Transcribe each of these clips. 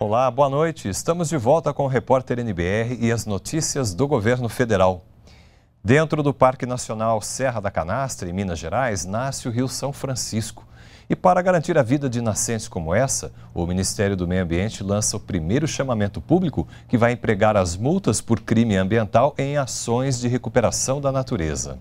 Olá, boa noite. Estamos de volta com o repórter NBR e as notícias do governo federal. Dentro do Parque Nacional Serra da Canastra, em Minas Gerais, nasce o Rio São Francisco. E para garantir a vida de nascentes como essa, o Ministério do Meio Ambiente lança o primeiro chamamento público que vai empregar as multas por crime ambiental em ações de recuperação da natureza.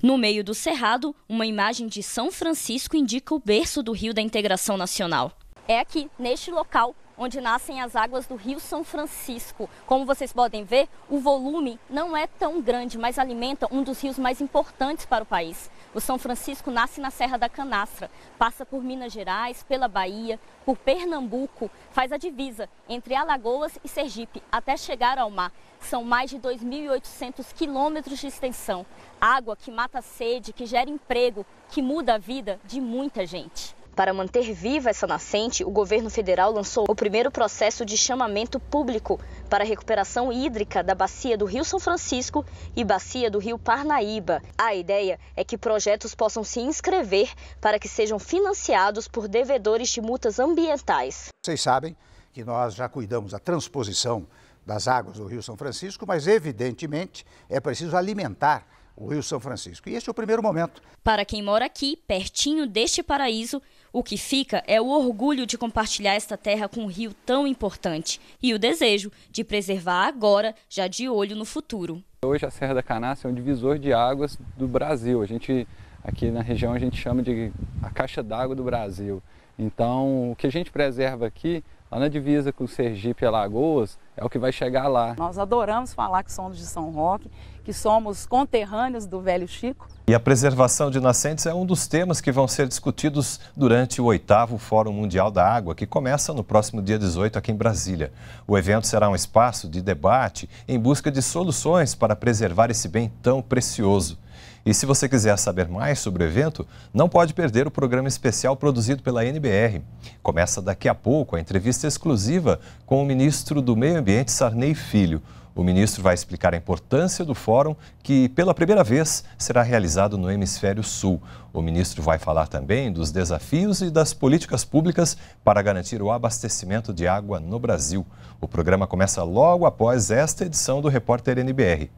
No meio do cerrado, uma imagem de São Francisco indica o berço do Rio da Integração Nacional é aqui, neste local, onde nascem as águas do Rio São Francisco. Como vocês podem ver, o volume não é tão grande, mas alimenta um dos rios mais importantes para o país. O São Francisco nasce na Serra da Canastra, passa por Minas Gerais, pela Bahia, por Pernambuco, faz a divisa entre Alagoas e Sergipe até chegar ao mar. São mais de 2.800 quilômetros de extensão. Água que mata a sede, que gera emprego, que muda a vida de muita gente. Para manter viva essa nascente, o governo federal lançou o primeiro processo de chamamento público para a recuperação hídrica da bacia do Rio São Francisco e bacia do Rio Parnaíba. A ideia é que projetos possam se inscrever para que sejam financiados por devedores de multas ambientais. Vocês sabem que nós já cuidamos da transposição das águas do Rio São Francisco, mas evidentemente é preciso alimentar o Rio São Francisco. E este é o primeiro momento. Para quem mora aqui, pertinho deste paraíso, o que fica é o orgulho de compartilhar esta terra com um rio tão importante e o desejo de preservar agora, já de olho no futuro. Hoje a Serra da Canácia é um divisor de águas do Brasil. A gente aqui na região a gente chama de a caixa d'água do Brasil. Então, o que a gente preserva aqui lá na divisa com Sergipe e Alagoas, é o que vai chegar lá. Nós adoramos falar que somos de São Roque, que somos conterrâneos do velho Chico. E a preservação de nascentes é um dos temas que vão ser discutidos durante o oitavo Fórum Mundial da Água, que começa no próximo dia 18 aqui em Brasília. O evento será um espaço de debate em busca de soluções para preservar esse bem tão precioso. E se você quiser saber mais sobre o evento, não pode perder o programa especial produzido pela NBR. Começa daqui a pouco a entrevista exclusiva com o ministro do Meio Ambiente, Sarney Filho. O ministro vai explicar a importância do fórum que, pela primeira vez, será realizado no Hemisfério Sul. O ministro vai falar também dos desafios e das políticas públicas para garantir o abastecimento de água no Brasil. O programa começa logo após esta edição do Repórter NBR.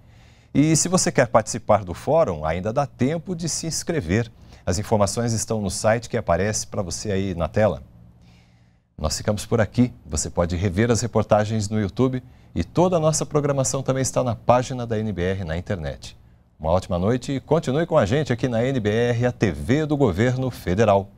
E se você quer participar do fórum, ainda dá tempo de se inscrever. As informações estão no site que aparece para você aí na tela. Nós ficamos por aqui. Você pode rever as reportagens no YouTube e toda a nossa programação também está na página da NBR na internet. Uma ótima noite e continue com a gente aqui na NBR, a TV do Governo Federal.